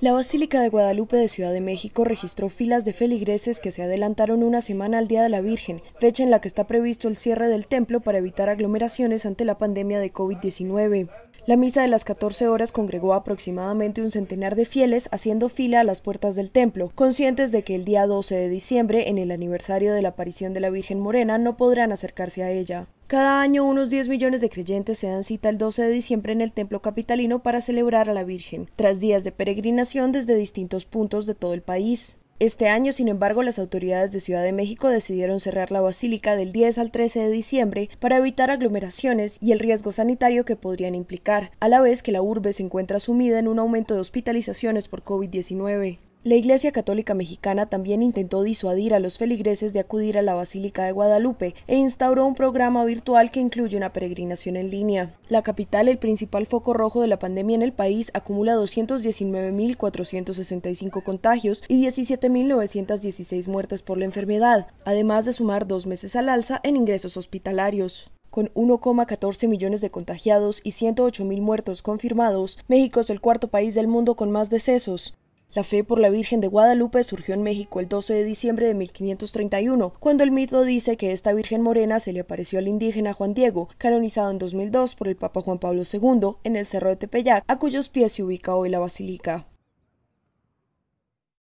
La Basílica de Guadalupe de Ciudad de México registró filas de feligreses que se adelantaron una semana al Día de la Virgen, fecha en la que está previsto el cierre del templo para evitar aglomeraciones ante la pandemia de COVID-19. La misa de las 14 horas congregó aproximadamente un centenar de fieles haciendo fila a las puertas del templo, conscientes de que el día 12 de diciembre, en el aniversario de la aparición de la Virgen Morena, no podrán acercarse a ella. Cada año unos 10 millones de creyentes se dan cita el 12 de diciembre en el templo capitalino para celebrar a la Virgen, tras días de peregrinación desde distintos puntos de todo el país. Este año, sin embargo, las autoridades de Ciudad de México decidieron cerrar la basílica del 10 al 13 de diciembre para evitar aglomeraciones y el riesgo sanitario que podrían implicar, a la vez que la urbe se encuentra sumida en un aumento de hospitalizaciones por COVID-19. La Iglesia Católica Mexicana también intentó disuadir a los feligreses de acudir a la Basílica de Guadalupe e instauró un programa virtual que incluye una peregrinación en línea. La capital, el principal foco rojo de la pandemia en el país, acumula 219.465 contagios y 17.916 muertes por la enfermedad, además de sumar dos meses al alza en ingresos hospitalarios. Con 1,14 millones de contagiados y 108.000 muertos confirmados, México es el cuarto país del mundo con más decesos. La fe por la Virgen de Guadalupe surgió en México el 12 de diciembre de 1531, cuando el mito dice que esta Virgen Morena se le apareció al indígena Juan Diego, canonizado en 2002 por el Papa Juan Pablo II en el Cerro de Tepeyac, a cuyos pies se ubica hoy la basílica.